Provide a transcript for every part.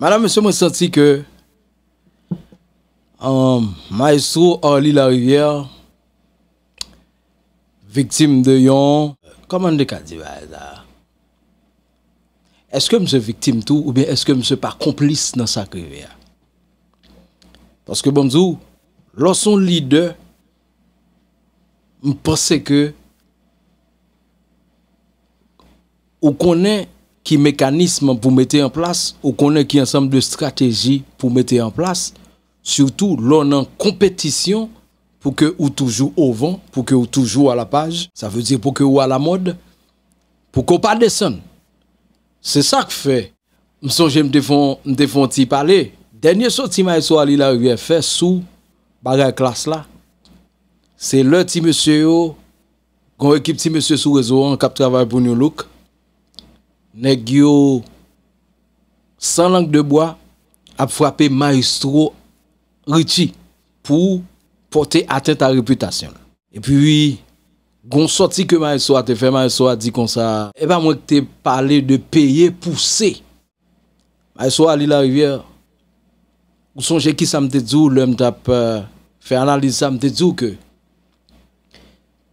Madame, mwen se mwen santi ke Maestro Orly Larivière Victime de yon Koman de Kadivaza Eske mwen se victime tou Ou bien eske mwen se pa komplis nan sak Rivière Paske bon mwen se mwen Lonson li de Mwen pense ke Ou konen qui mécanisme pour mettre en place ou qu'on ait qui ensemble de stratégies pour mettre en place surtout l'on en compétition pour que ou toujours au vent pour que ou toujours à la page ça veut dire pour que ou à la mode pour qu'on pas descende c'est ça que fait me songe me défend me t'y parler dernier sorti ma soir il rivière fait sous bagarre classe là c'est le petit monsieur qu'on oh, équipe petit monsieur sous réseau en cap travail pour nous look Nèk gyo san lank deboa ap frape maestro riti pou pote ate ta reputasyon. E pi, goun soti ke maestro a te fe, maestro a di kon sa, e pa mwen te pale de peye pouse. Maestro a li la rivier, ou son jeki sa mte djou, lèm tap euh, fe analize sa mte djou ke,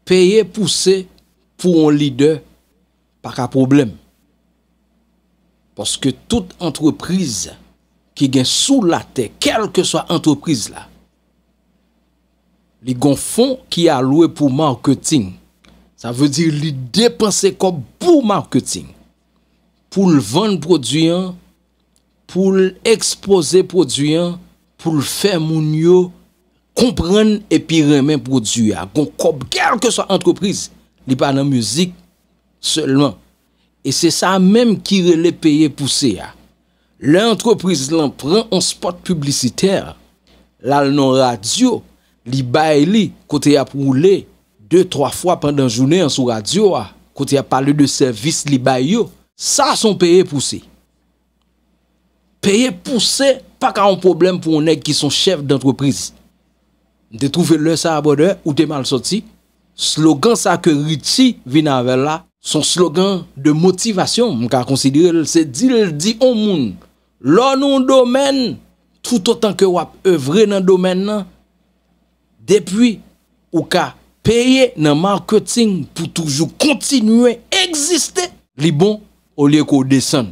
peye pouse pou on lider pa ka probleme. Poske tout entreprise ki gen sou la te, kelke sou a entreprise la, li gon fon ki a loue pou marketing, sa ve di li depanse kop pou marketing, pou l vande produyen, pou l expose produyen, pou l fè moun yo, kompren epiremen produyen, gon kop kelke sou a entreprise, li pa nan mouzik selman. E se sa menm ki re le peye puse ya. Le antropriz l'an pren an spot publiciter. La l'nan radyo, li bay li kote ya pou mou le, de troa fwa pandan jounen an sou radyo ya, kote ya pale de servis li bay yo, sa son peye puse. Peye puse pa ka an problem pou an ek ki son chef d'antropriz. De trufe le sa abode ou te mal soti, slogan sa ke riti vin anvel la. Son slogan de motivasyon, mwen ka konsidere lè se dil, lè di an moun. Lò nou domen, tout an tan ke wap evre nan domen nan, depwi ou ka peye nan marketing pou toujou kontinue, egziste li bon ou liè kou desen.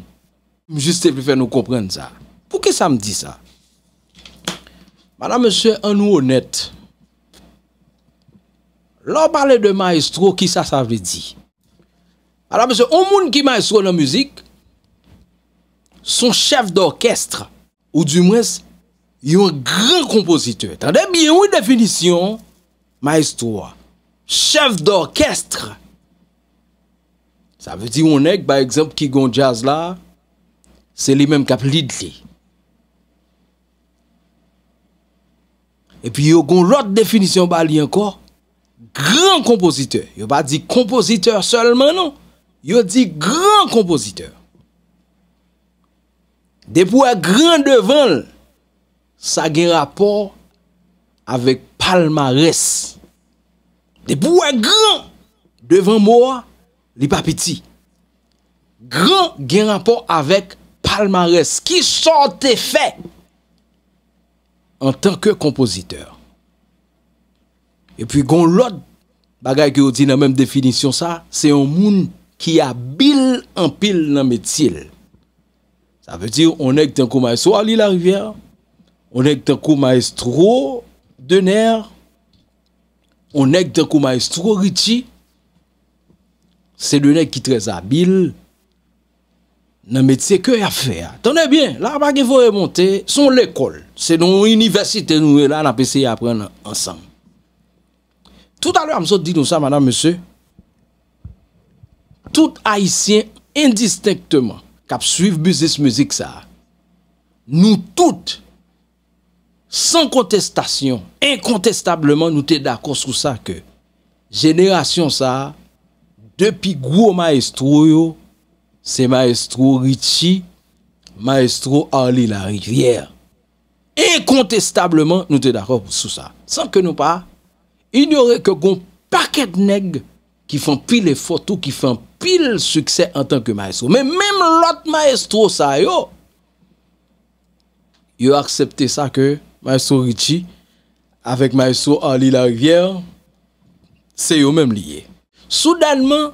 Mwen juste pe fè nou komprenne sa. Pou ki sa m di sa? Madame M. Anou Honnète, lò pale de maestro ki sa sa vè di? A la mese, ou moun ki ma eswa nan muzik, son chef d'orkestre, ou du mwes, yon gran kompositeur. Tande mi yon wè definisyon, ma eswa, chef d'orkestre. Sa vè di yon ek, ba ekzemp ki gon jaz la, se li menm kap lid li. E pi yon gon lot definisyon ba li anko, gran kompositeur. Yon pa di kompositeur selman nou. Yo di gran kompoziteur. De pou e gran devan l, sa gen rapor avek palmarès. De pou e gran devan moua li papiti. Gran gen rapor avek palmarès. Ki sote fè en tanke kompoziteur. E pi gon lot bagay ki yo di nan menm definisyon sa, se yon moun Qui pile anpil nan métier. ça veut dire on un un maestro Ali la rivière, on est un coup maestro nerf, on est un un maestro Ritchie, c'est le nez qui très habile habile métier que ya faire a. Tande bien, la il faut remonter son l'école c'est dans université nou là, la, na pese apprendre ensemble Tout à l'heure amsot dit nous ça madame, monsieur, tout haisyen indistinctement kap suiv buzis muzik sa, nou tout, san kontestasyon, inkontestableman nou te d'akon sou sa ke, jeneration sa, depi gwo maestro yo, se maestro Richie, maestro Arli Larik, riyer, inkontestableman nou te d'akon sou sa, san ke nou pa, in yore ke goun paket neg ki fan pi le foto, ki fan pik, pil suksè an tan ke maestro. Men menm lot maestro sa yo, yo akseptè sa ke, maestro Ritchie, avèk maestro Ali Larivière, se yo menm liye. Soudanman,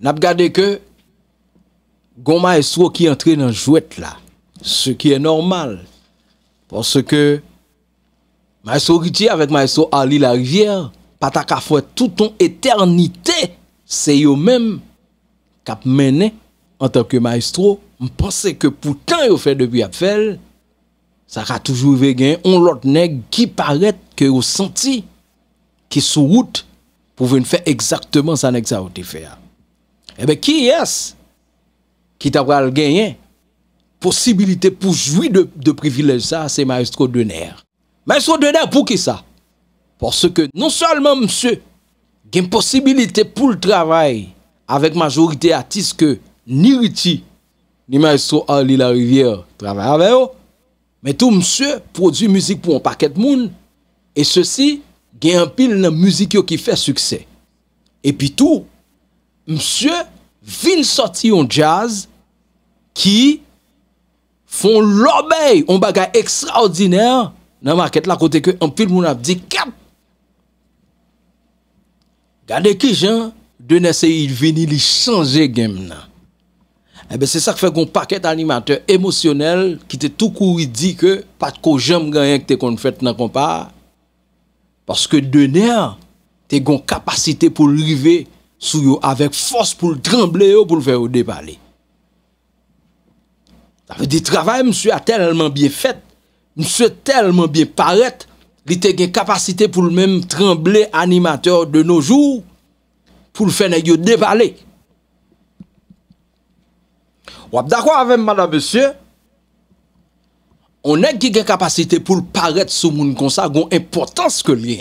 nap gade ke, gon maestro ki entre nan jouette la, se ki è e normal, porsè ke, maestro Ritchie avèk maestro Ali Larivière, se yo menm liye, pata ka fwe tout ton eternite, se yo men, kap menen, an tanke maestro, mpense ke pou tan yo fwe debi ap fel, sa ka toujou ve gen, on lot neg, ki paret ke yo senti, ki sou wout, pou ven fwe exaktman sa nek sa wote fwe a. Ebe ki yes, ki ta wale gen yen, posibilite pou jwi de privilej sa, se maestro dener. Maestro dener pou ki sa? Por se ke non salman msye gen posibilite pou l travay avek majorite atiske ni riti ni maestro Ali Larivier travay ave yo, me tou msye prodwi msik pou an paket moun e se si gen an pil nan msik yo ki fe sukse. E pi tou, msye vin soti yon jazz ki fon lobey an bagay ekstraordiner nan maket la kote ke an pil moun ap di 4 Gade ki jan, dene se yi veni li chanje genm nan. Ebe se sa fe kon paket animateur emosyonel ki te toukou yi di ke pat ko jom genyen ki te kon fèt nan kompa. Paske dene te kon kapasite pou rive sou yo avek fòs pou l tremble yo pou l fè ou depale. A fe di travay mswe a telman bie fèt, mswe telman bie paret. li te gen kapasite pou l mèm tremble animateur de noujou, pou l fè nè yon devalè. Wap da kwa avèm, madame, monsieur, onè ki gen kapasite pou l paret sou moun konsa goun importans ke li.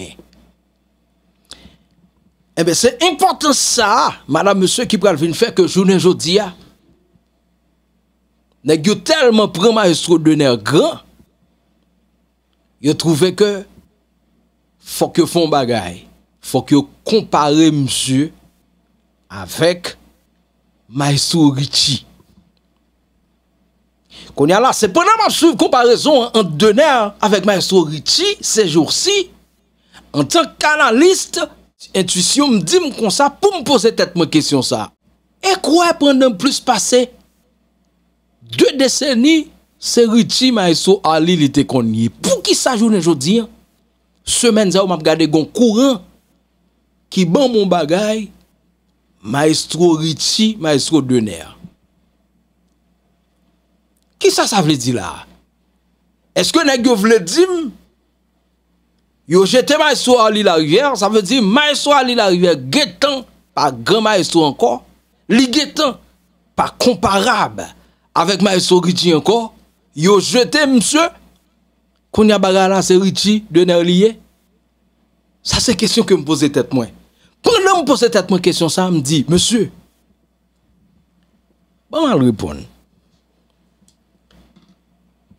E eh bè se importans sa, madame, monsieur, ki pral vin fèk jounen jodi ya, nè yon telman prema estrodonèr gran, yon trouvè ke, Fok yo fon bagay, fok yo kompare msye avèk Maysou Ritchie. Konya la, se ponan msye komparezon an denè avèk Maysou Ritchie se jour si, an tan kanaliste, intwisyon m di m kon sa pou m pose tèt mè kesyon sa. E kwa e ponan m plus pase? De deseni, se Ritchie Maysou a li li te konyi pou ki sa jounen jodi an. Semen za ou m ap gade gon kouran ki ban moun bagay maestro Ritchie, maestro Donner. Ki sa sa vle di la? Eske nek yo vle di m? Yo jete maestro Ali Larivere, sa vle di maestro Ali Larivere getan pa gran maestro anko, li getan pa komparab avèk maestro Ritchie anko, yo jete mse... Qu'on y a bagarre c'est Richie, de Nerlier. Ça, c'est question que me posait tête moi. Quand je me posait tête moi question, ça me dit, monsieur, vais mal répondre.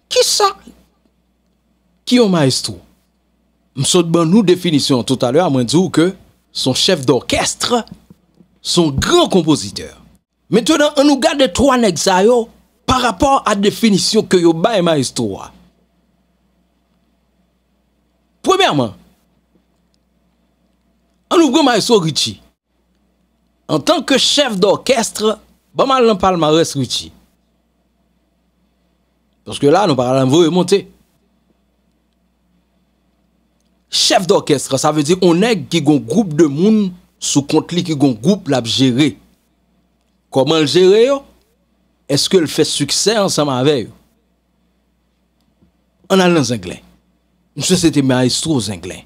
Qui ça? Qui est maestro? M'saut bon nous définition tout à l'heure, m'a dit que son chef d'orchestre, son grand compositeur. Maintenant, on nous garde trois nègres par rapport à la définition que yo bail maestro. Ah. Premièrement, en ouvre Maestro Richie, en tant que chef d'orchestre, bon mal palmarès Ritchie. Parce que là, nous parlons de monter. Chef d'orchestre, ça veut dire qu'on est qui un groupe de monde sous compte qui un groupe l'a géré. Comment le gérer Est-ce qu'il fait succès ensemble avec eux? En allant anglais. msye se te maestro zinglen.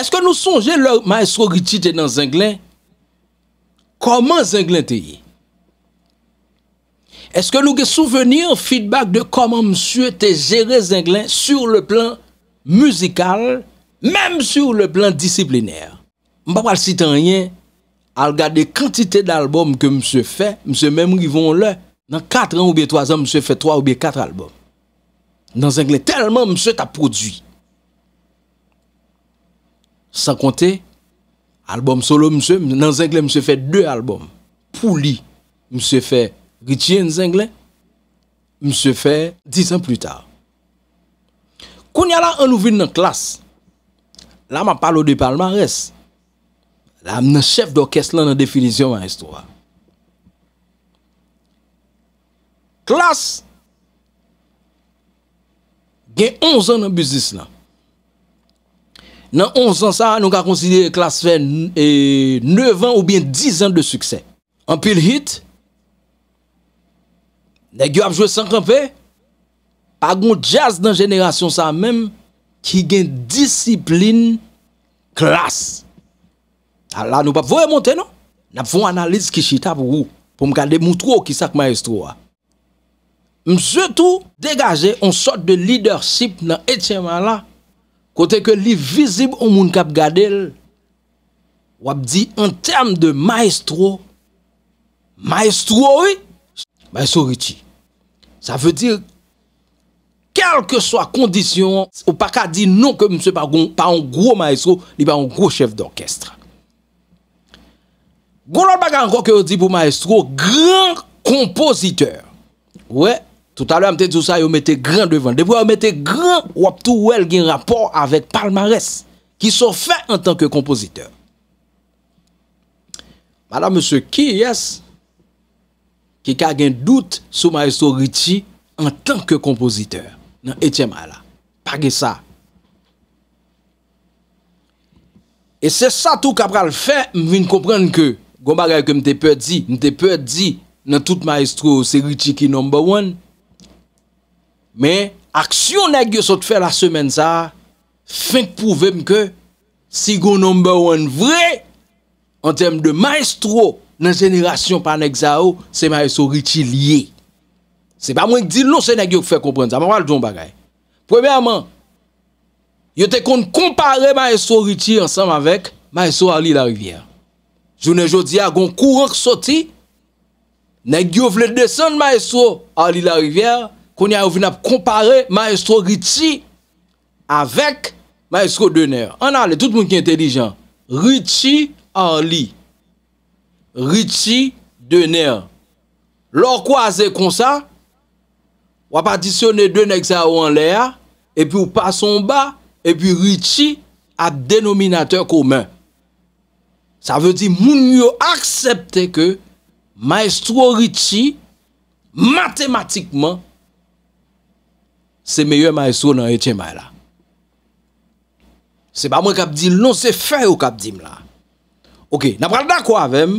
Eske nou sonje lor maestro ki ti te nan zinglen, koman zinglen te ye? Eske nou ke souveni an feedback de koman msye te jere zinglen sur le plan musikal, menm sur le plan disipliner. Mpa pal sitan yen, al ga de kantite d'albom ke msye fe, msye menm ki von le, nan 4 an ou biye 3 an, msye fe 3 ou biye 4 albom. dans anglais tellement monsieur t'a produit. Sans compter album solo monsieur dans anglais monsieur fait deux albums. Pour lui, monsieur fait Richie en anglais. Monsieur fait dix ans plus tard. Quand y a là un ouvre dans classe. Là m'a parle de palmarès. Là un chef d'orchestre dans la définition en histoire. Classe Nan 11 an nan bizis nan, nan 11 an sa nou ka konsidye klas fe 9 an ou bien 10 an de suksen. An pil hit, ne gyo ap jwe 50 fe, pa goun jazz nan jenerasyon sa menm ki gen disiplin klas. A la nou pa pou e monte nan, nan pou an analiz ki chita pou ou, pou m ka demoutro ki sak maestro a. Ah. Mse tou degaje, on sote de lider sip nan etyema la, kote ke li vizib ou moun kap gadel, wap di, en term de maestro, maestro oui, maestro wichi. Sa ve dir, kelke swa kondisyon, ou paka di nou ke mse pa an gro maestro, li pa an gro chef d'orkestre. Gou lòl bagan kwa kè ou di pou maestro, gran kompositeur. Ouè, Tout alè a mte dousa yo mette gran devan. Depo yo mette gran wap tou wel gen rapor avèk palmares ki sou fè en tanke kompoziteur. Mala mse ki, yes, ki kagen dout sou maestro Ritchie en tanke kompoziteur. Nan ete ma la. Pagè sa. E se sa tou kapra l fè, m vin komprenn ke gomba rey ke mte pèr di, mte pèr di nan tout maestro se Ritchie ki number one, Mais action nèg yo fait la semaine ça fin prouver que si go number one vrai en termes de maestro dans génération par nèg c'est maestro lié. C'est pas moi qui dis non, c'est nèg qui fait comprendre ça. Moi le bagay. Premièrement, yo te kon comparer maestro Richie ensemble avec maestro Ali la rivière. Journée jodi a gon courant sorti nèg yo vle descendre maestro Ali la rivière kon ya ou vin ap kompare maestro Ritchie avek maestro dener. An ale, tout moun ki entelijan, Ritchie en li, Ritchie dener. Lò kwa zè kon sa, wap adisyone denek sa ou an le a, epi ou pason ba, epi Ritchie ap denominateur koumen. Sa ve di moun yo aksepte ke maestro Ritchie matematikman Se meyo maestro nan ete may la. Se pa mwen kap di l non, se fè ou kap di m la. Ok, napral da kwa avèm,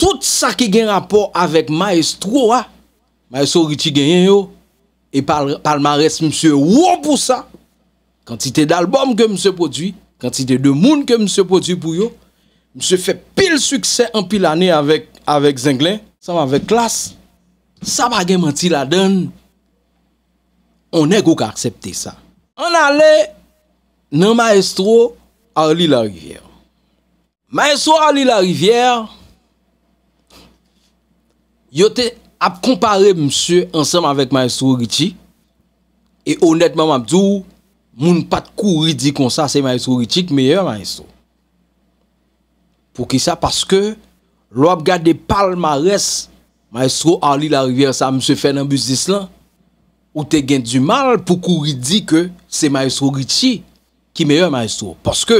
tout sa ki gen rapor avèk maestro a, maestro riti gen yon yo, e pal mares mse wò pou sa, kantite d'albom ke mse poti, kantite d'moun ke mse poti pou yo, mse fè pil suksè an pil anè avèk zenglen, sa mwen avèk klas, sa mwen gen manti la dene, On e gok a aksepte sa. An ale nan maestro Arli Larivière. Maestro Arli Larivière, yote ap kompare msye ansenm avèk maestro Ritchie, e onetman mabdou, moun pat kou ridikonsa se maestro Ritchie k meye maestro. Pou ki sa? Paske lop gade pal ma res, maestro Arli Larivière sa msye fè nan bus dislan, Ou te gen du mal pou kou ridi ke se maestro Ritchie ki meyo maestro. Poske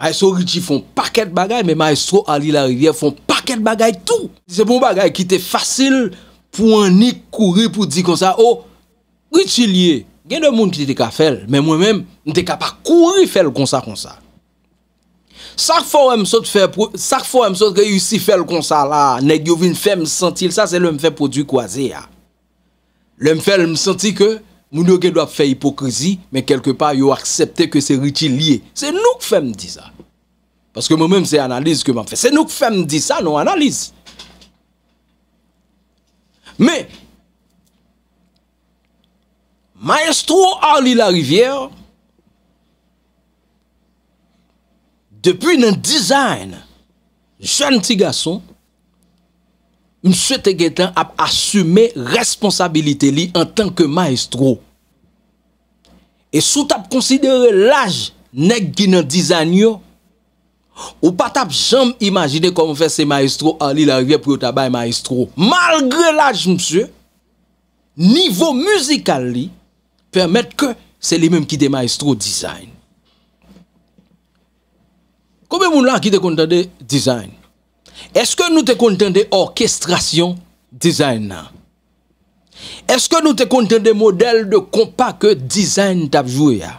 maestro Ritchie fon paket bagay, men maestro Ali Larivier fon paket bagay tou. Se bon bagay ki te fasil pou anik kouri pou di konsa. Ou oh, Ritchie liye, gen de moun ki te ka fel, men mwen men, ne te ka pa kouri fel konsa konsa. Sak fo em sot fe, sak fo em sot ge yusi fel konsa la, nek yo vin fem sentil, sa se lom fe produ kwa ze ya. Le m fel m senti ke moun yo gen do ap fe hipokrizi Men kelke pa yo aksepte ke se riti liye Se nou k fe m di sa Paske moun menm se analize ke m anfe Se nou k fe m di sa nou analize Me Maestro Ali Lariviere Depi nan dizayn Jante gason mswe te getan ap asume responsabilite li an tanke maestro. E sou tap konsidere laj nek gina dizanyo, ou patap jom imagine koman fè se maestro an li la revye pou yo tabay maestro. Malgre laj mswe, nivo muzikal li, permèt ke se li mèm ki de maestro dizayn. Kome moun la ki de kontade dizayn? Eske nou te konten de orkestrasyon dizayn nan? Eske nou te konten de model de kompa ke dizayn tap jou ya?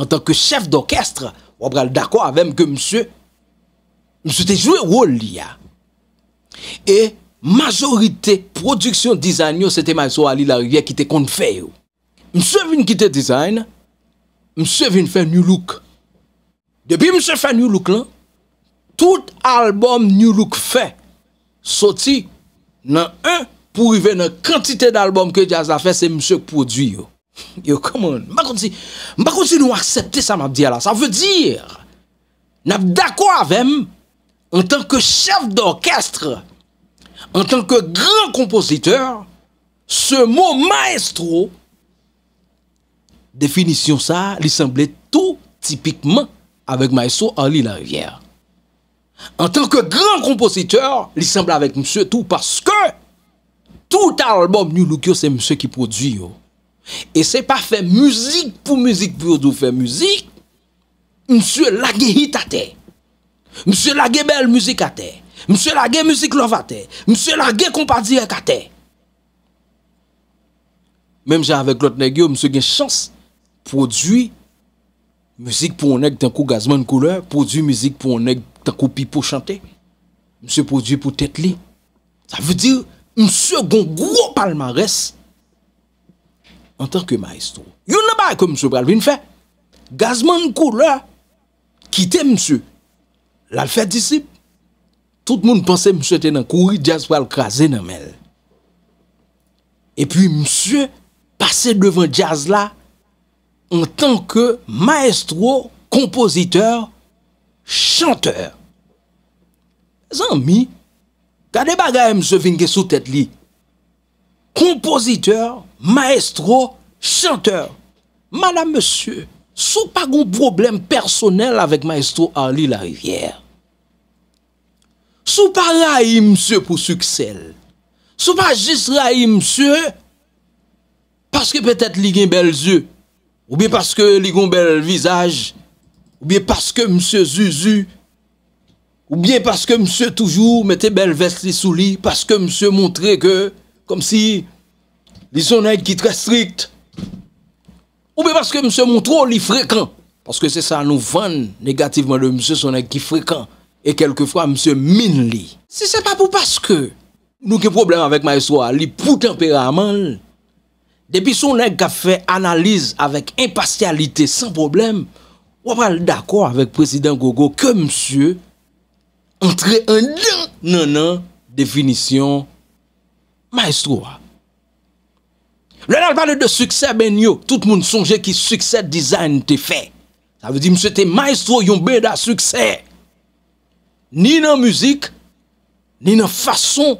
En tanke chef d'orkestre, wabral d'akwa avèm ke msè, msè te jwè wòl li ya? E, majorite produksyon dizayn yo, se te majso Ali Larriye ki te kont feyo. Msè vin ki te dizayn, msè vin fe nulouk. Depi msè fe nulouk lan, Tout alboum nou loup fè, soti nan an pou yve nan kantite d'alboum ke jaz la fè se msèk pou dwi yo. Yo, come on, mba konti nou aksepte sa mabdi ala. Sa vè dir, nabdakwa avèm, an tanke chef d'orkestre, an tanke gran kompositeur, se mou maestro. Definisyon sa li semblè tou tipikman avèk maestro Ali Larivière. En tanke gran kompositeur, li sembl avèk msè tou. Paske, tout album nou louk yo, se msè ki prodwi yo. E se pa fè müzik pou müzik pou yo dò fè müzik, msè lage hit atè. Msè lage bel müzik atè. Msè lage müzik lov atè. Msè lage kompadièk atè. Mem jè avèk lot negyo, msè gen chans, prodwi msèk pou onèk tenkou gazman kouleur, prodwi msèk pou onèk tenkou gazman kouleur, tant qu'au pipo chanter, monsieur produit pour tête li. Ça veut dire, monsieur gon gros palmarès en tant que maestro. Yon a pas comme monsieur Bralvin fait. Gazman couleur, quitte monsieur. L'a fait disciple. Tout le monde pensait monsieur était dans courir jazz pour le craser dans mel. Et puis monsieur passait devant jazz là en tant que maestro, compositeur, chanteur. Zan mi, gade baga e mse vinke sou tet li, kompositeur, maestro, chanteur. Madame, mse, sou pa goun problem personel avèk maestro Ali Larivière. Sou pa rayi mse pou suksel. Sou pa jis rayi mse ou mse, paske petet li gen bel zyo, ou bi paske li gen bel vizaj, ou bien parce que monsieur Zuzu, ou bien parce que monsieur toujours mettait belle veste sous lui, parce que monsieur montrait que, comme si, les honnêtes qui très strict, ou bien parce que monsieur montre lit fréquent, parce que c'est ça, nous vend négativement de monsieur son qui fréquent, et quelquefois monsieur mine lui. Si c'est pas pour parce que, nous avons un problème avec ma histoire, lit pour tempérament, depuis son qui a fait analyse avec impartialité sans problème, wapal d'akor avèk prezident Gogo ke msye antre an lè nan nan definisyon maestro wap. Lè nan valè de suksè ben yo, tout moun sonje ki suksè design te fè. Sa vè di msye te maestro yon bè da suksè. Ni nan müzik, ni nan fason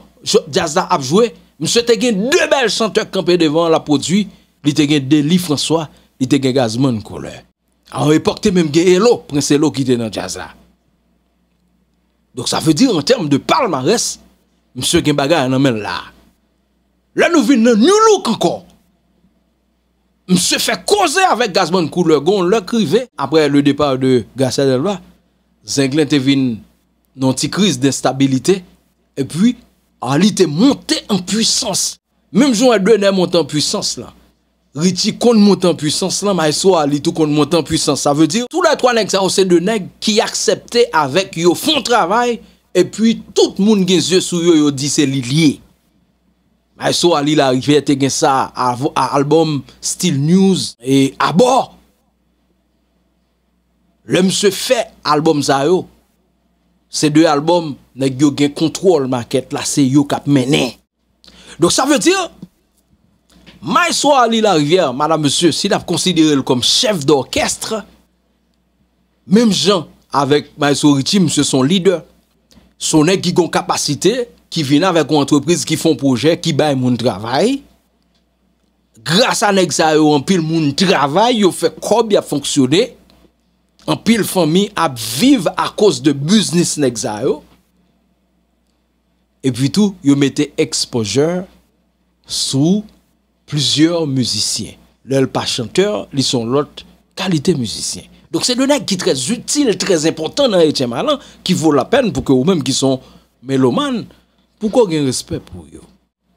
jazz da apjouè, msye te gen dè bel chanteur kampè devan la prodwi, li te gen Deli François, li te gen Gazman Koleur. An repokte menm gen Elo, prens Elo ki te nan jaz la. Donk sa fe di an term de palma res, mse gen bagay an anmen la. La nou vin nan nyoulou kankon. Mse fe koze avèk gazman kou lè gon, lè krive. Apre le depar de gazman, zenglen te vin nan ti kriz destabilite. E pi an li te monte an puissance. Menm joun an dwenen monte an puissance la. Riti konmoutan pwisans lan, may sou Ali tou konmoutan pwisans. Sa ve diw, tout lai 3 neg sa osen de neg, ki aksepte avèk yo fon travay, epwi tout moun gen zye sou yo yo dise li liye. May sou Ali la, jve te gen sa albom Still News, e abor, le mse fe albom za yo. Se 2 albom, neg yo gen kontrol ma ket la se yo kap menè. Don sa ve diw, Maiso Ali Larivière, madame monsieur, si la p konsidere l kom chef d'orkestre, mem jan avek Maiso Ritchie, monsieur son lider, son nek ki kon kapasite, ki vina vek ou antreprise ki fon proje, ki bay moun travay, grasa nek zayou an pil moun travay, yo fe krob ya fonksyoné, an pil fami ap viv a kos de buznis nek zayou, epi tout, yo mette exposeur sou plusieurs musiciens. Leur pas chanteur, ils sont l'autre qualité musicien. Donc c'est de qui très utile, très important dans l'État Malin, qui vaut la peine pour que vous-même qui sont mélomanes, pourquoi avez respect pour eux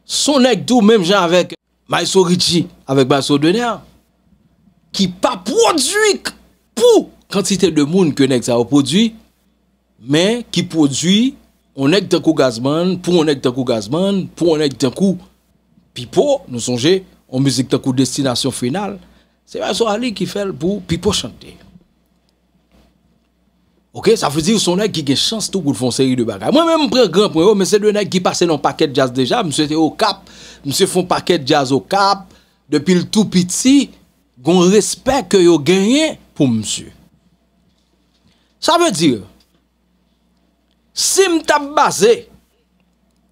Son nèg tout même genre avec Maïso Ritchie, avec Basso Denner, qui pas produit pour quantité de monde que nèg a produit, mais qui produit on nèg d'un coup Gazman, pour on nèg d'un coup Gazman, pour on nèg d'un coup Pipo, nous songez, en musique de destination finale, c'est la Ali qui fait pour Pipo chanter. Ok, ça veut dire que son nègre qui a une chance tout pour faire une série de bagages. Moi-même, je prends grand point, oh, mais c'est le nègre qui passaient dans le paquet de jazz déjà. Monsieur était au cap, monsieur font paquet de jazz au cap. Depuis le tout petit, gon respect que yo gagné pour monsieur. Ça veut dire, si je suis basé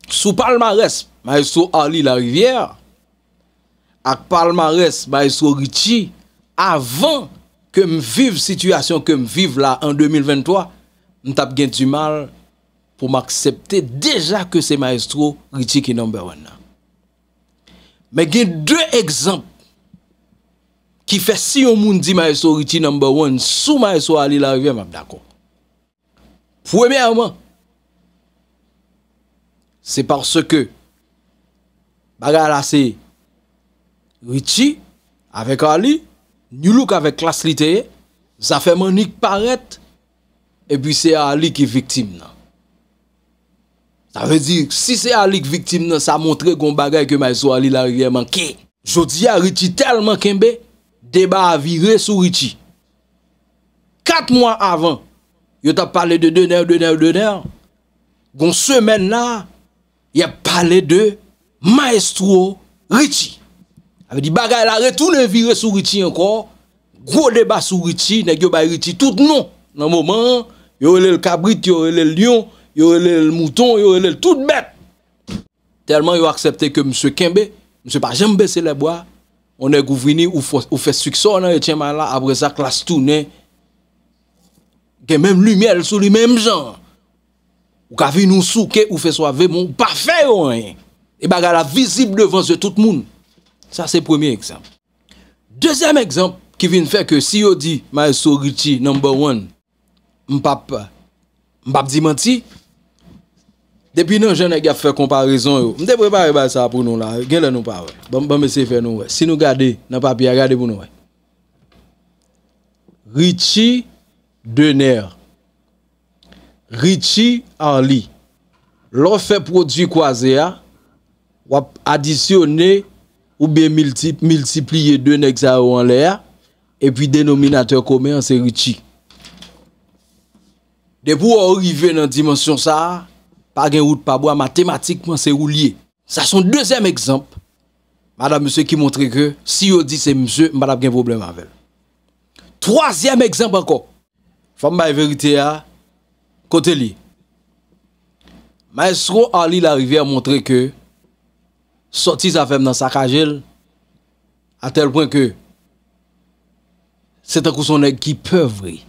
sous palmarès Maestro Ali la rivière avec palmarès Maestro Richie avant que me vive situation que je vive là en 2023 m'tape gain du mal pour m'accepter déjà que c'est Maestro Richie qui est number one. Mais il y a deux exemples qui fait si on dit Maestro Richie number one sous Maestro Ali la rivière suis d'accord. Premièrement, c'est parce que Bagay la se Ritchie avèk Ali, nyoulouk avèk klas li teye, zafèmanik paret, epi se Ali ki viktim nan. Sa vè di, si se Ali ki viktim nan, sa montre gong bagay ke may sou Ali la riyèman ki. Jodi ya Ritchie telman kenbe, deba avire sou Ritchie. Kat mwa avan, yo ta pale de dener, dener, dener, gong semen la, yo pale de, Maestro Ritchie. Non. A ve di bagay la re, tou ne vire sou Ritchie anko. Gro deba sou Ritchie, ne gyo bay Ritchie tout nou. Nan mouman, yo ele el kabrit, yo ele el lion, yo ele el mouton, yo ele el tout bet. Telman yo aksepte ke msye Kenbe, msye pa jembe se leboa, on ne gouveni ou fe sukso nan etienman la, apre sa klas tou ne, gen menm lumi el sou li menm jan. Ou ka vi nou souke, ou fe soave, mou pa fe yo enye. E ba gara vizib devan se tout moun. Sa se premier ekzamp. Dezyanm ekzamp ki vin fè ke si yo di ma e so Ritchie number one mbap mbap di manti depi nan jen e gaf fè komparizon yo. Mde prebare bè sa pou nou la. Genle nou pa wè. Si nou gade nan papi a gade pou nou wè. Ritchie dener. Ritchie an li. Lò fè prodjou kwa zè ya Ou additionner ou bien multiplier deux nègres en l'air et puis dénominateur commun c'est Richie. De arriver dans dimension ça, pas gain route pas bois mathématiquement c'est ou lié. Ça son deuxième exemple. Madame monsieur qui montre que si on dit c'est monsieur, madame gain problème avec. Troisième exemple encore. Femme la vérité à hein. côté lui. Maestro Ali la montré que Soti zafem nan sakajel A tel pwen ke Seta kouson ek ki pevri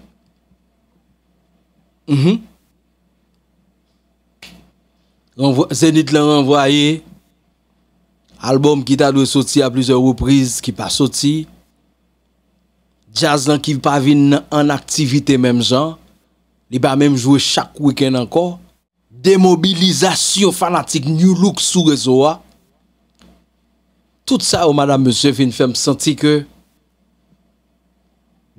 mhm. Zenit lan renvoye Albom ki ta dwe soti a plizor wopriz ki pa soti Jazz lan ki pa vin nan an aktivite menm jan Ni pa menm jwe chak weken anko Demobilizasyon fanatik new look sou rezo a Tout sa ou oh, madame monsieur fin fèm senti ke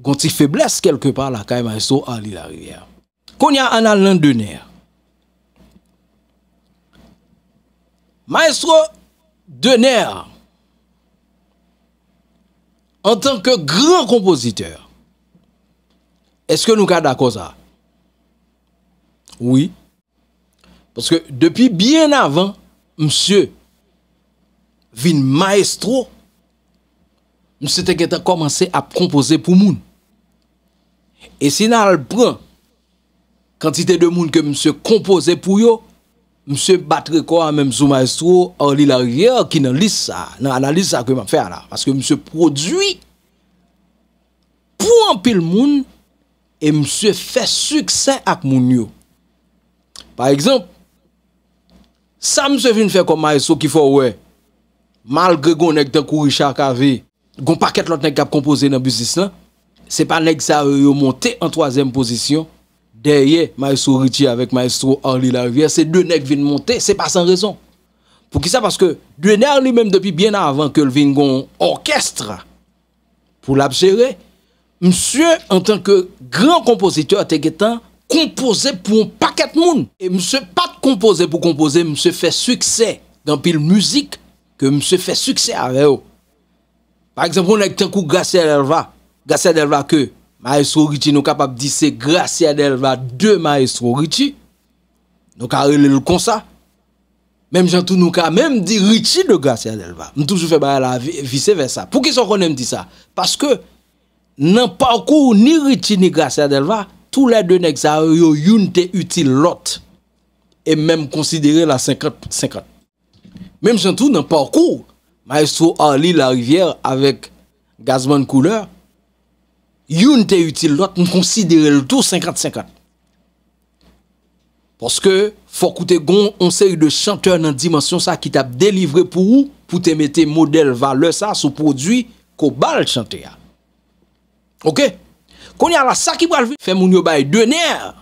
gonti feblesse kelke par la kaye maestro Ali Larivière. Konya anan lan dener. Maestro dener en tanke gran kompoziteur eske nou ka da koza? Oui. Paske depi bien avan monsieur vin maestro, mse teke ta komanse a kompose pou moun. E se nan al pran, kantite de moun ke mse kompose pou yo, mse batre kwa men msou maestro, or li la riyo ki nan lis sa, nan analis sa keman fè ala. Paske mse prodwi, poun pil moun, e mse fè suksè ak moun yo. Par ekzamp, sa mse vin fè kon maestro ki fò wè, malgré qu'on ait d'un coup Richard qu'on paquet l'autre nèg a composé dans business ce c'est pas nèg ça yo monté en troisième position derrière Maestro Ritchie avec Maestro Henri Larivière, c'est deux nèg viennent monter, c'est pas sans raison. Pour qui ça parce que Duener lui-même depuis bien avant que le Vingon orchestre pour l'absérer, monsieur en tant que grand compositeur été composé pour un paquet de monde et monsieur pas composer pour composer, monsieur fait succès dans pile musique que monsieur fait succès avec eux. Par exemple, on a un coup à Delva. à Delva que Maestro Ritchie nous capable de dire c'est Gracia Delva de Maestro Richie. Nous avons le comme Même jean tout nous a même dit Richie de à Delva. Nous toujours fait la vice versa. Pourquoi qui sont qu'on aime dit ça? Parce que dans le parcours ni Ritchie ni à Delva, tous les deux n'exagèrent une utile l'autre. Et même considérer la 50-50. Mem jantou nan parkour, ma estro a li la riviere avek gazman kouleur, youn te util lot nou konsidere loutou 50-50. Poske, fokou te goun, on se yu de chanteur nan dimensyon sa ki tap delivre pou ou, pou te mette model vale sa sou prodwi ko bal chante ya. Ok? Konye ala sa ki pralvi, fe moun yo baye dener,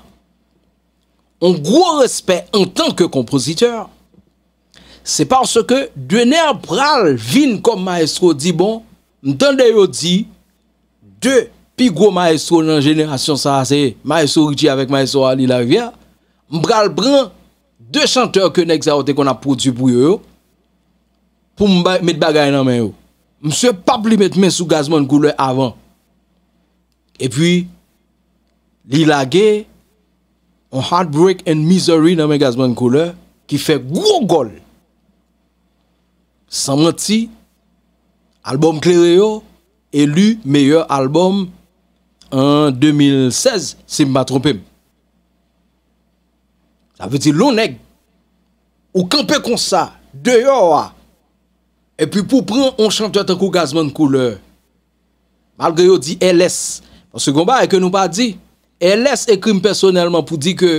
on gro respè an tanke komprositeur, Se parce que de ner pral vin kom maestro di bon, m tende yo di, de pi gwo maestro nan jeneration sa, se maestro Ritchie avèk maestro Ali la vya, m pral pran de chanteur kè nek zahote kon ap prodü pou yo, pou m met bagay nan men yo. M se pap li met men sou gazman koule avan. E pi, li la ge, an heartbreak and misery nan men gazman koule, ki fe gwo gol, Samanti, albom klereyo, elu meyye albom en 2016, si mba trompem. Sa ve ti loneg, ou kempe konsa, deyo wa. Ah. E pi pou pran, on chan twen tan kou gazman kouleur. Malgre yo di LS. Pansi kon ba, e ke nou pa di, LS ekrim personelman pou di ke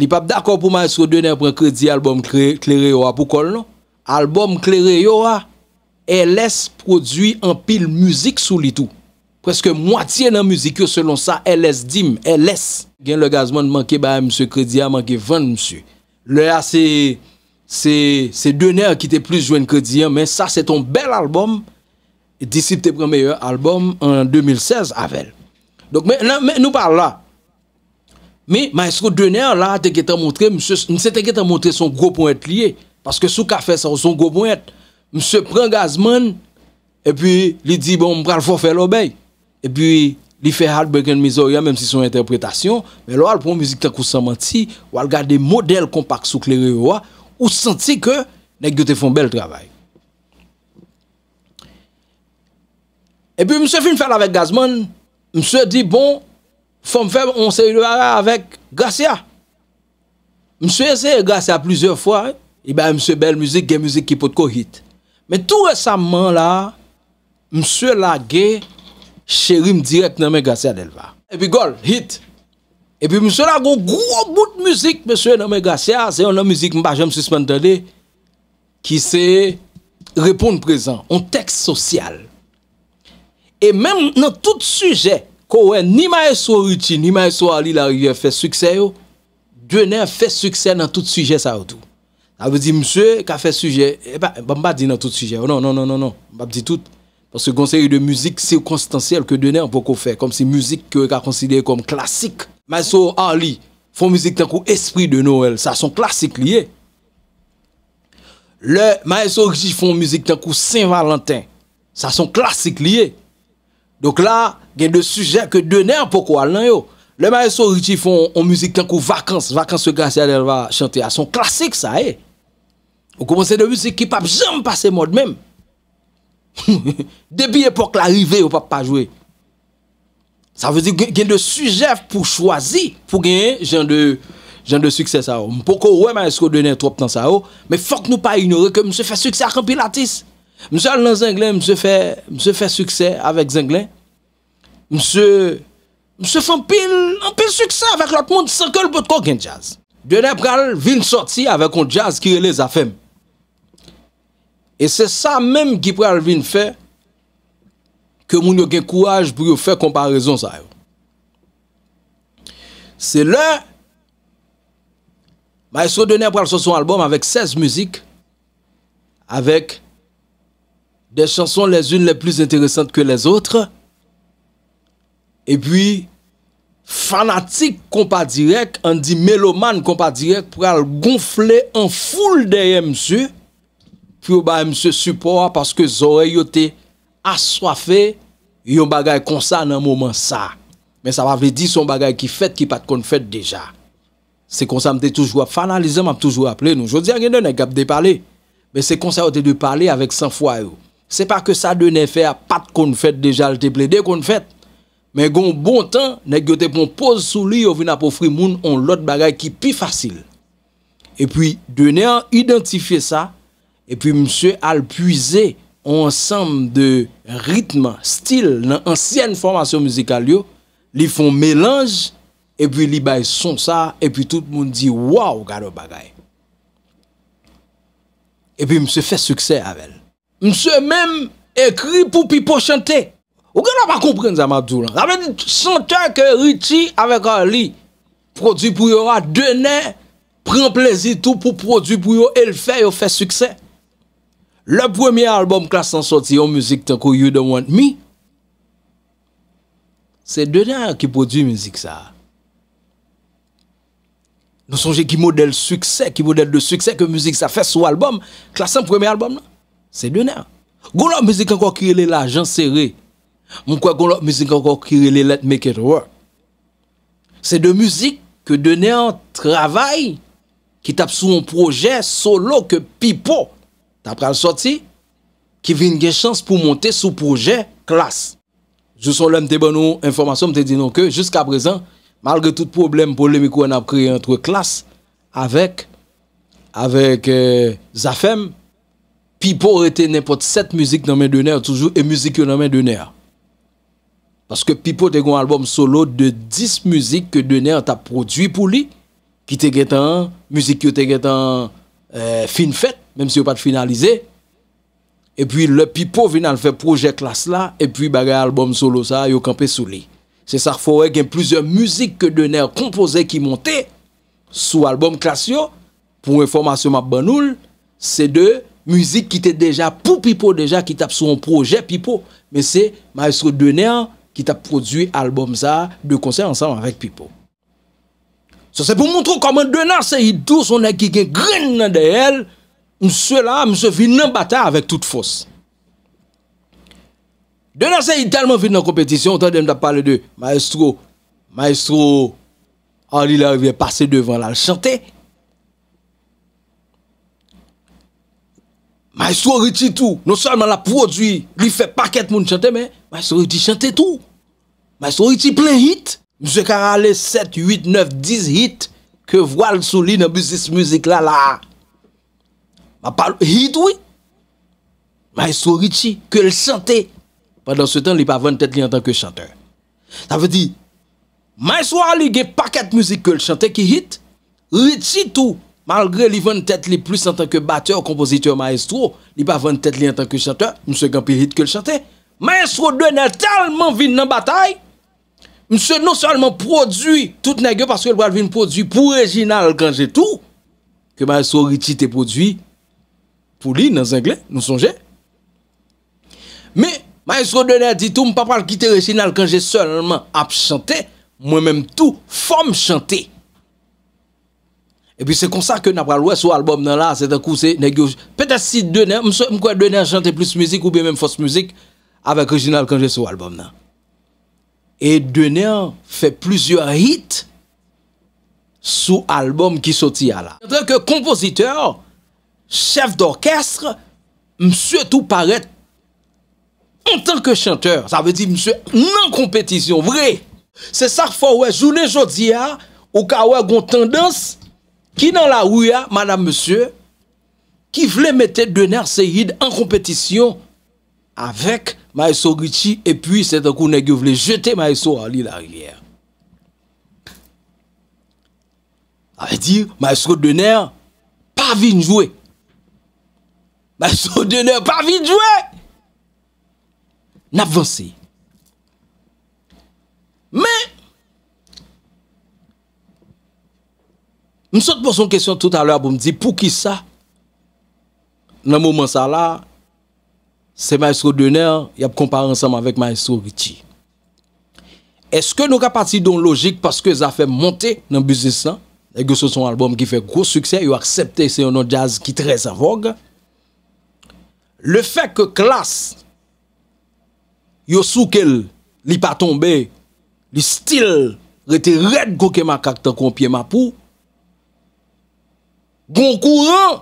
li pap dakor pou man yon sou dener pren kredi albom klereyo wa ah, pou kol nou. Albom klere yo a, LS produi an pil muzik sou li tou. Preske mwatiye nan muzik yo selon sa, LS dim, LS. Gen le gazman manke ba msè Kredia, manke van msè. Le a se, se, se Doner ki te plis joen Kredia, men sa se ton bel albom, disip te premeyo albom, an 2016, avel. Donk men nou par la. Men, maestro Doner la, teke ta montre, msè teke ta montre son gro point liye, Parce que sous café, ça, son gros point, monsieur prend gazman, et puis, il dit, bon, m'bral faut faire l'obéi. Et puis, il fait hardback and misery, même si son interprétation, mais là, il prend musique tant qu'on s'en menti, ou il garde des modèles compacts sous clé ou senti que, les gars font bel travail. Et puis, monsieur une faire avec gazman, monsieur dit, bon, faut faire, on s'est avec Garcia. Monsieur essaye Garcia plusieurs fois, hein. E bè msè bel müzik, gen müzik ki pot ko hit. Men tout resamman la, msè la gen chérim direk nan men Gratia Delva. E pi gol, hit. E pi msè la gen gwo bout müzik msè nan men Gratia, zè yon nan müzik mba jèm sisman dade, ki se repoun prezant, on tekst sosyal. E men nan tout sujet, ko wè ni ma e sou ruti, ni ma e sou ali la yon fè suksey yo, dwenè fè suksey nan tout sujet sa wotou. Elle vous dit, monsieur, qu'a a fait sujet, eh bien, je ne pas dire dans tout sujet. Non, non, non, non, non. Je ne dire tout. Parce que conseil de musique constantiel que donner beaucoup fait. comme si musique que a considéré comme classique. Mais so font musique d'un coup esprit de Noël, ça sont classiques liés. Le Maestro Richie font musique d'un coup Saint-Valentin, ça sont classiques liés. Donc là, il y a deux sujets que donner beaucoup à Le Maestro Richie font musique d'un coup vacances, vacances que elle va chanter, ça sont classiques ça est. Ou komanse de vise ki pap jam pase mod mem. Depi epok la rive ou pap pa jwe. Sa vwe di gen de sujev pou chwazi pou gen gen de sukses a o. Mpoko wè ma esko dene trop tan sa o. Me fok nou pa inore ke mse fè sukses akampi latis. Mse al nan zenglen mse fè mse fè sukses avèk zenglen. Mse mse fè anpil anpil sukses avèk lòt moun sèkèl bote kon gen jazz. Dene pral vin soti avèk on jazz ki relè zafèm. Et c'est ça même qui peut faire que mon yo le courage pour faire comparaison ça. C'est là Maestro donne pour son album avec 16 musiques avec des chansons les unes les plus intéressantes que les autres. Et puis fanatique compas direct, on dit mélomane compas direct pour gonfler en foule derrière Fyo ba mse support paske zore yote aswafè, yon bagay konsa nan mouman sa. Men sa wavle di son bagay ki fet ki pat kon fet deja. Se konsa mte toujwa fanalize, m ap toujwa aple nou. Jodi an gen de ne kap de pale, men se konsa wote de pale avek san fwa yo. Se pa ke sa de ne fe a pat kon fet deja, lte ple de kon fet. Men gon bon tan, ne gyo te pon poz sou li yo vina pou fri moun on lot bagay ki pi fasil. E pi de ne an identifiye sa, E pi mse al puize ansanm de ritman, stil nan ansyen formasyon muzikal yo, li fon melanj, e pi li bay son sa, e pi tout moun di waw gado bagay. E pi mse fe sukse avèl. Mse menm ekri pou pi po chante. Ou gen apakompre nza madou lan? Ape nye sante ke Ritchie avèk a euh, li prodwi pou yo a denè, pren plezi tou pou prodwi pou yo elfe yo fe sukse. E pi mse al puize ansanm de ritman, ansanm de ritman. Le premier album classe en sorti en musique tant que You Don't Want Me. C'est dedans qui produit musique ça. Nous songez qui modèle succès, qui modèle de succès que musique ça fait sous album, classant premier album. C'est dedans. Gon musique encore qui est l'argent serré. Mon quoi gon musique encore qui est let make it work. C'est de musique que de travaille, travail qui tape sur un projet solo que Pipo Ta pral sorti, ki vin gen chans pou monte sou proje klas. Jousou lèm te ban nou informasyon, me te dinon ke, jousk a prezan, malge tout problem pou lèm ikou an ap kre entre klas, avek, avek euh, zafem, pipo orète nèpot 7 müzik nan men denè an toujou, e müzik yo nan men denè an. Paske pipo te kon albom solo de 10 müzik ke denè an ta prodwi pou li, ki te gen tan, müzik yo te gen tan, euh, fin fèt, menm si yo pat finalize, epwi le pipo vina an fe proje klas la, epwi bagay albom solo sa, yo kampe sou li. Se sa fwore gen plouzyon mouzik ke dener kompoze ki monte, sou albom klas yo, pou mwen fwormasyon map banoul, se de mouzik ki te deja pou pipo, deja ki tap sou an proje pipo, men se maesro dener ki tap produy albom sa, de konsen ansan anvek pipo. Se se pou mwontrou koman dener, se yi tous, on ekik gen gren nan dey el, Mse la, mse fi nan bata avèk tout fos. Dè nan se yi talman fi nan kompetisyon, otan dem da pale de maestro, maestro, an non li la vye pase devan la chante. Maestro witi tou, non salman la prodwi, li fe paket moun chante, maestro witi chante tou. Maestro witi ple hit. Mse karale 7, 8, 9, 10 hit ke vwal sou li nan business music la la. m'a parle... hit oui Maestro Ritchie, que le chanteur, pendant ce temps il pas vendre tête en tant que chanteur ça veut dire Maestro Ali a pas de musique que le chanteur qui hit Ritchie tout malgré a vend tête plus en tant que batteur compositeur maestro il a pas une tête li en tant que chanteur monsieur Gampi hit que le chantait maestro de tellement vite dans bataille monsieur non seulement produit tout n'est parce que le va vin produit pour régional quand tout que maestro Ritchie te produit pour lui dans anglais, nous songez. Mais Maestro Donner dit tout, pas pas quitter original quand j'ai seulement à chanter, moi-même tout, forme chanter. Et puis c'est comme ça que n'a pas l'ouest sur album là, c'est un coup c'est peut-être si Donner, me quoi Donner chanter plus musique ou bien même fausse musique avec original quand j'ai sur album là. Et Donner fait plusieurs hits sous album qui sortit là. En tant que compositeur, chef d'orchestre, monsieur tout paraît en tant que chanteur. Ça veut dire monsieur non compétition, vrai. C'est ça qu'il faut ouais, journée aujourd'hui, hein, ou ka a gon tendance qui dans la rue hein, madame monsieur qui voulait mettre Dener Seyid en compétition avec Maïso Gucci, et puis c'est un coup qui voulait jeter Maïso Ali la rivière. Ça veut dire Maïso Dener pas venu jouer. Maestro Doner pa vi djwe. N ap vansi. Men. M sot pwoson kesyon tout a lwa pou m di pou ki sa. Nan mouman sa la. Se maestro Doner y ap kompare ansam avèk maestro Ritchie. Eske nou ka pati don logik paske zafèm monte nan bizis sa. E gyo sou son albom ki fè gros suksen. Yo aksepte se yon nan jazz ki trez avog. Le fek klas yo soukel li pa tombe, li stil re te red goke ma kak ta kompye ma pou, gon kou ran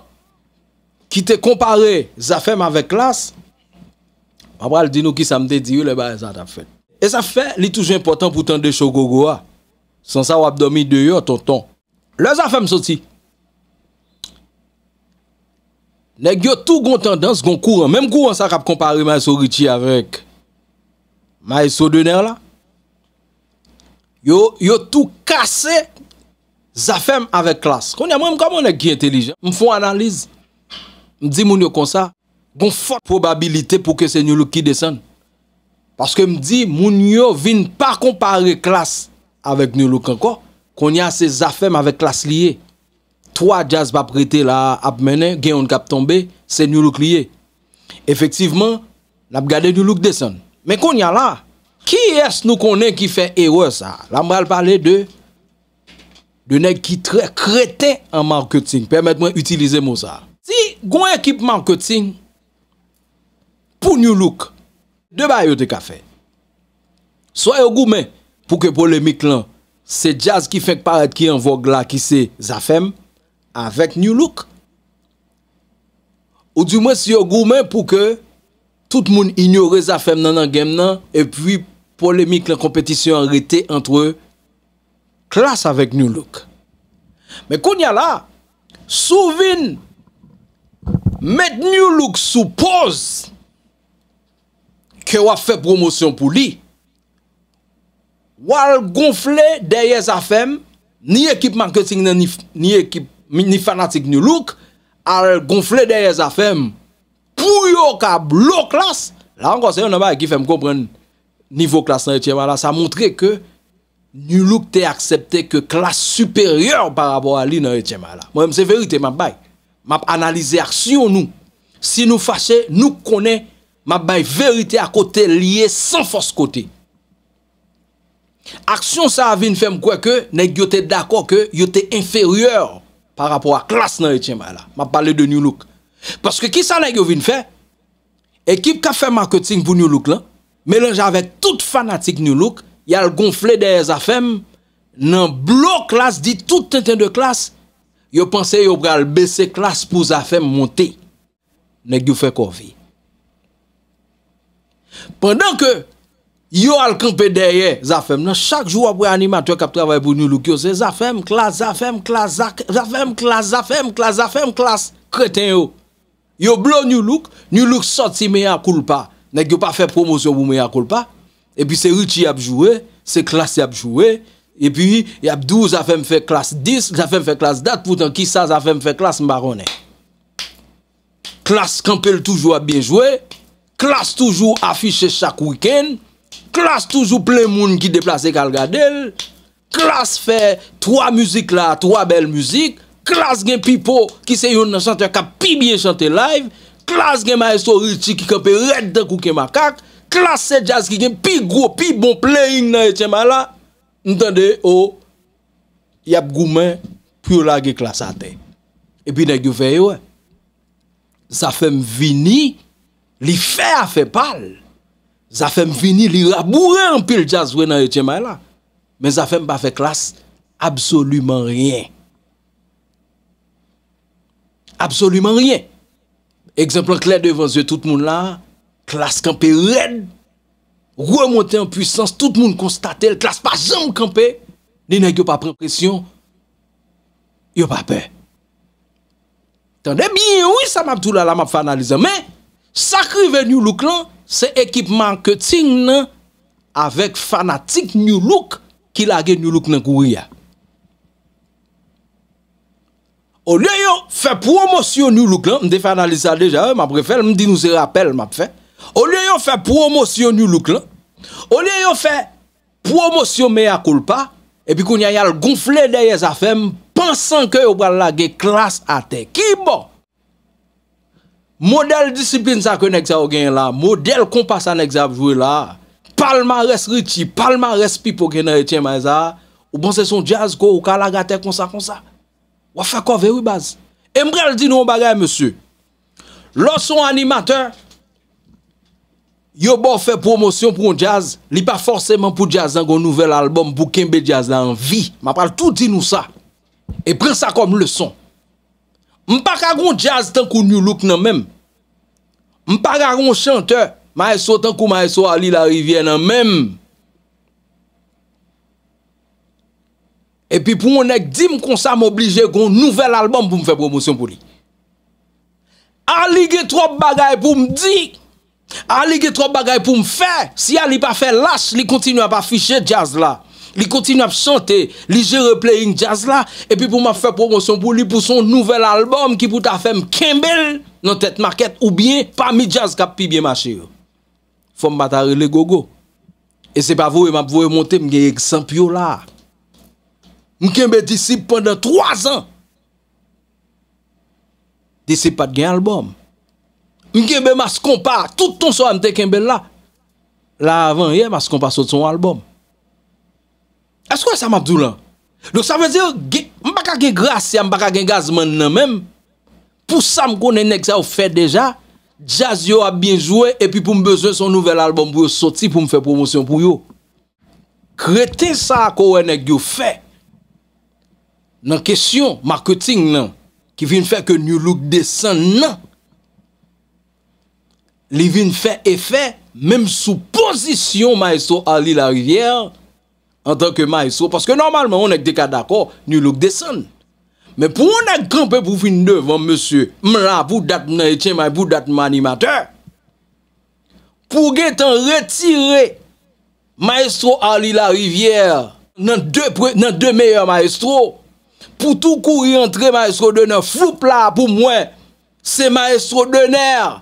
ki te kompare zafem avek klas, mabral di nou ki samde di yu le ba e zafen. E zafen li toujè impotant pou tan de chou gogo a, san sa wap domi de yo ton ton. Le zafem soti. Nèk yo tou gon tendans, gon kouran, mèm kouran sa kap kompare ma yon sou riti avèk ma yon sou denè la. Yo tou kase zafèm avèk klas. Kon yon mèm gaman mèm ki intelijen. M foun analiz, m di moun yo kon sa, goun fote probabilite pou ke se nyolou ki desen. Paske m di moun yo vin pa kompare klas avèk nyolou kanko, kon yon se zafèm avèk klas liye. fwa jaz pa prete la ap menen, gen yon kap tombe, se nou luk liye. Efektiveman, lap gade nou luk desen. Men kon yala, ki es nou konen ki fe ewe sa? La mbrel pale de, de nek ki krete en marketing. Permet mwen utilize mou sa. Si gwen ekip marketing, pou nou luk, de ba yote ka fe. Soye ou goumen, pou ke polemik lan, se jaz ki fek paret ki yon vogue la, ki se zafem, avèk New Look. Ou di mwen si yo goun men pou ke tout moun ignore zafèm nan an gem nan epwi polèmik la kompetisyon an rete antre klas avèk New Look. Mè koun ya la, souvin mèd New Look soupoz ke wap fè promosyon pou li. Wal gonflè deye zafèm, ni ekip marketing nan ni ekip ni fanatik ni louk, al gonfle deye zafem, pou yo ka blo klas, la an kon se yon nan bay ki fem kompren nivou klas nan e tjema la, sa montre ke ni louk te aksepte ke klas superyor par abou a li nan e tjema la. Mwen mse verite, map bay, map analize aksyon nou. Si nou fache, nou konen, map bay verite akote liye san fos kote. Aksyon sa avin fem kweke, nek yote dako ke yote inferyor par rapport à la classe dans Etienne là. Je parle de New Look. Parce que qui ça là vient faire Équipe qui a fait marketing pour New Look là, mélange avec toute fanatique New Look, il a gonflé des affaires dans bloc classe dit tout un de classe. Yo pensé yo pral baisser classe pour affaires monter. Nèg yo fait corvée. Pendant que Yo al kampè derye, zafèm nan. Chak jou apwe animatò kap travè pou nou luk yo se, zafèm klas, zafèm klas, zafèm klas, zafèm klas, zafèm klas, zafèm klas, kretè yo. Yo blo nou luk, nou luk sot si meyakoulpa. Nèk yo pa fè promosyon pou meyakoulpa. E pi se riti apjouè, se klas apjouè. E pi, e apdou, zafèm fè klas dis, zafèm fè klas dat, pou tan ki sa, zafèm fè klas marone. Klas kampèl toujou apbèjouè, klas toujou apfiche chak wikèn, klas toujou ple moun ki deplase kal gadel, klas fe, 3 müzik la, 3 bel müzik, klas gen pipo, ki se yon nan chante, ka pi biye chante live, klas gen ma eso riti, ki kepe red de kouke makak, klas se jazz ki gen pi gro, pi bon playing nan ete ma la, ntande, o, oh, yap goumen, pi yo la ge klas ate. E pi ne gyou fe yon, zafem eh. vini, li fe a fe pal, Zafèm fini li rabouè anpil jaz wè nan yo tè maè la. Men zafèm pa fè klas, absolümen rien. Absolümen rien. Eksemplon kler devan zye tout moun la, klas kampe ren. Wè montè an puissance, tout moun konstate, l klas pa zanm kampe. Ni nan yo pa pren presyon, yo pa pe. Tande, mi, wè sa map tou la, la map fanalize. Men, sakri ven nou louk lan, Se ekipman ke ting nan avèk fanatik nyoulouk ki lage nyoulouk nan kou ria. Olye yo fè promosyon nyoulouk lan, mde fè analisa deja, m apre fè, m di nou se rapel m ap fè. Olye yo fè promosyon nyoulouk lan, olye yo fè promosyon me akoulpa, epi kou nyayal gonfle deye zafèm pansan ke yo bwa lage klas ate. Ki bon? Model disipline sa kwenek sa ou gen la, model kompas sa nek zav jou la, palman res riti, palman respi pou gen na etyen ma e za, ou bon se son jazz ko ou kalagate konsa konsa, wafakon ve wibaz. Embrel di nou mbaga e monsu, lonson animateur, yo bo fe promosyon pou yon jazz, li pa forceman pou jazz dango nouvel albom pou kembe jazz nan vi, ma pral touti nou sa, e pren sa kom lonson. Mpa kagon jaz tan kou New Look nan menm, mpa kagon chante, ma e so tan kou ma e so Ali la rivye nan menm. Epi pou mwen ek di m konsa m oblije goun nouvel albom pou m fe promosyon pou li. Ali ge trop bagay pou m di, Ali ge trop bagay pou m fe, si ya li pa fe lache, li kontinu ap afiche jaz la. Li kontine ap chante, li jere play yon jazz la, epi pou ma fè promosyon pou li pou son nouvel albom ki pou ta fèm kembèl nan tèt market ou bien, pa mi jazz kapi biye ma chèyo. Fòm batare le gogo. E se pa vou e map vou e monte mge eksempio la. Mkembè disip pandan 3 an. Disip pat gen albom. Mkembè mas kompa tout ton so an te kembèl la. La avan ye mas kompa sot son albom. Eskwen sa madou lan? Lòk sa vè diyo, mbaka gen grasyan, mbaka gen gazman nan mèm, pou sa mkounen ek sa ou fè deja, jazz yo a bin jwè, epi pou mbezè son nouvel albom pou yo soti pou mfè promosyon pou yo. Kretè sa akou enek yo fè, nan kesyon, marketing nan, ki vin fè ke new look desan nan, li vin fè efè, mèm sou pozisyon ma eso Ali Larivière, an tanke maestro, paske normalman, on ek dekade akor, ni louk desan. Men pou an ek kampen pou fin devan, monsye, m la pou dat nan etjen, m la pou dat nan animatè, pou gen tan retire, maestro Ali Larivière, nan de meyèr maestro, pou tou kou y entre maestro Donner, floupla pou mwen, se maestro Donner,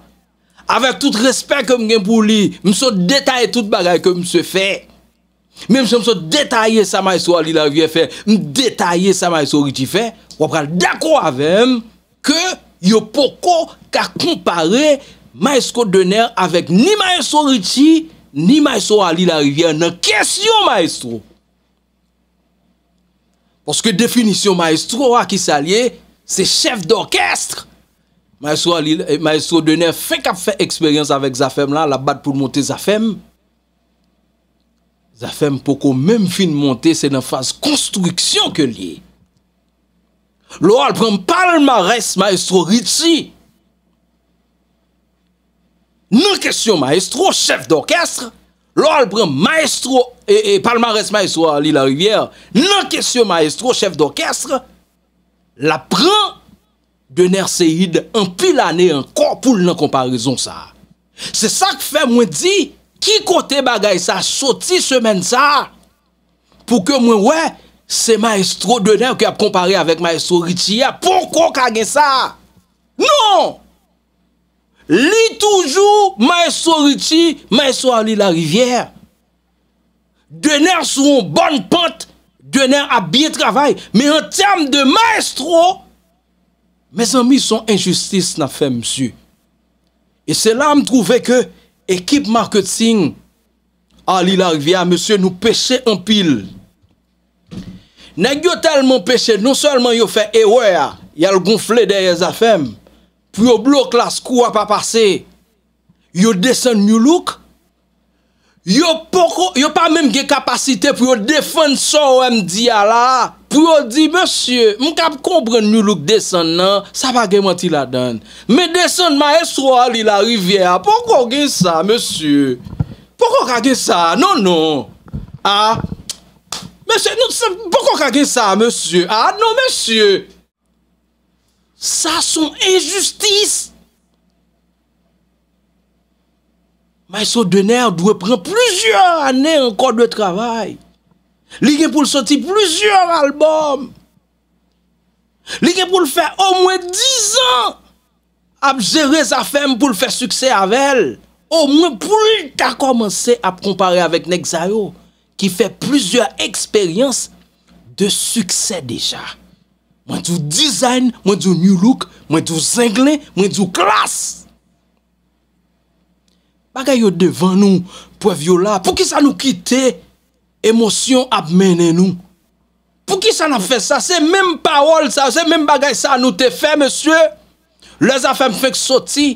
avèk tout respèk kèm gen pou li, m son detay tout bagay kèm m se fè, Men m se m se detaye sa maestro Ali Larivier fe, m detaye sa maestro Ritchie fe, wap kal dako avem ke yo poko ka kumpare maestro Doner avèk ni maestro Ritchie ni maestro Ali Larivier nan kèsyon maestro. Pòske definisyon maestro wakis alye, se chef d'orkestre. Maestro Doner fèk ap fèk eksperyans avèk zafèm la, la bat pou moutè zafèm. Zafèm pokou mèm fin monte se nan faz konstriksyon ke liye. Lo al pren palmarès maestro Ritsi. Nan kesyon maestro, chef d'orkestre. Lo al pren maestro, e, e palmarès maestro Ali Larivière. Nan kesyon maestro, chef d'orkestre. La pren de Nerséide an pil ane an kompoul nan komparison sa. Se sak fe mwen di... Ki kote bagay sa, soti semen sa, pou ke mwen we, se maestro dener ki ap kompare avèk maestro riti ya, pou kon kage sa. Non! Li toujou maestro riti, maestro ali la rivyèr. Dener sou bon pote, dener ap biye travay, me an term de maestro, me zanmi son injustis na fè msu. E se la m trouve ke Ekip marketing, al il arvia, monsye nou peche empil. Nèk yo telman peche, non selman yo fe ewe ya, yal gonfle deye zafem, pou yo blok la skou apapase, yo desen mioulouk, yo pa mèm ge kapasite pou yo defen so wèm diya la, Pou yo di, monsye, mk ap kompren nou luk desan nan, sa pa genwanti la dan. Me desan ma esro al li la rivye a, pokon gen sa, monsye? Pokon ka gen sa? Non, non. Ha? Ah, monsye, monsye, pokon ka gen sa, monsye? Ha? Ah, non, monsye. Sa son enjustis. Ma esro dener dwe pren plujan ane an kon de travay. Li gen pou l soti plusieurs alboum. Li gen pou l fè au mwen 10 an ap jere zafem pou l fè suksè avèl. Ou mwen pou l ta komanse ap kompare avèk Nek Zayo ki fè plusieurs eksperyans de suksè deja. Mwen tou design, mwen tou new look, mwen tou zenglen, mwen tou klas. Ba gaya yo devan nou pou avyo la pou ki sa nou kite mwen. Emosyon ap menen nou. Pou ki sa nan fe sa? Se menm pawol sa. Se menm bagay sa nou te fe monsye. Lez a fe mfek soti.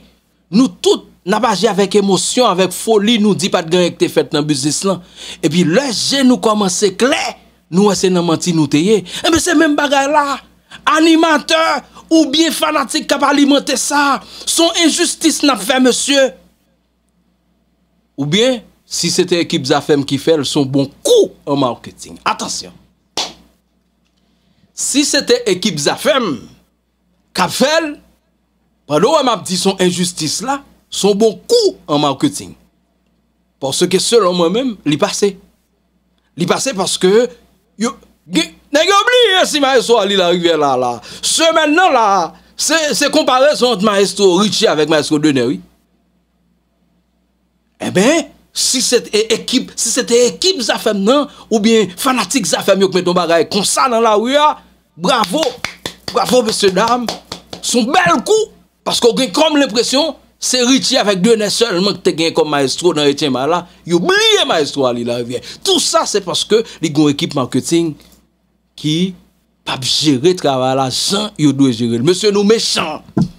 Nou tout nan paje avèk emosyon. Avèk foli nou di pat gen ek te fet nan bus dislan. E pi lez gen nou komanse kle. Nou ase nan manti nou te ye. E pi se menm bagay la. Eh Animateur. Ou bien fanatik kap alimenter sa. Son enjustis nan fe monsye. Ou bien... si se te ekip zafem ki fel, bon son bon kou an marketing. Atansyon. Si se te ekip zafem, ka fel, prado wè m ap di son enjustis la, son bon kou an marketing. Pon se ke selon mwen mèm, li pase. Li pase parce ke, nè gè oubli, si maestro Ali l'arrivé la, se men nan la, se kompare son maestro Richie avèk maestro Donneri. E bè, Si sete ekip, si sete ekip zafem nan, ou bien fanatik zafem yonk meton bagay konsan nan la ouya, bravo, bravo mese dam. Son bel kou, paskou gen krom l'impresyon, se Richie avèk 2 nè sèl, mèk te gen kon maestro nan etien ma la, yon blie maestro a li la revyen. Tout sa, se paskou li goun ekip marketing ki pap jere travala jen yon dwe jere. Mese nou mecham.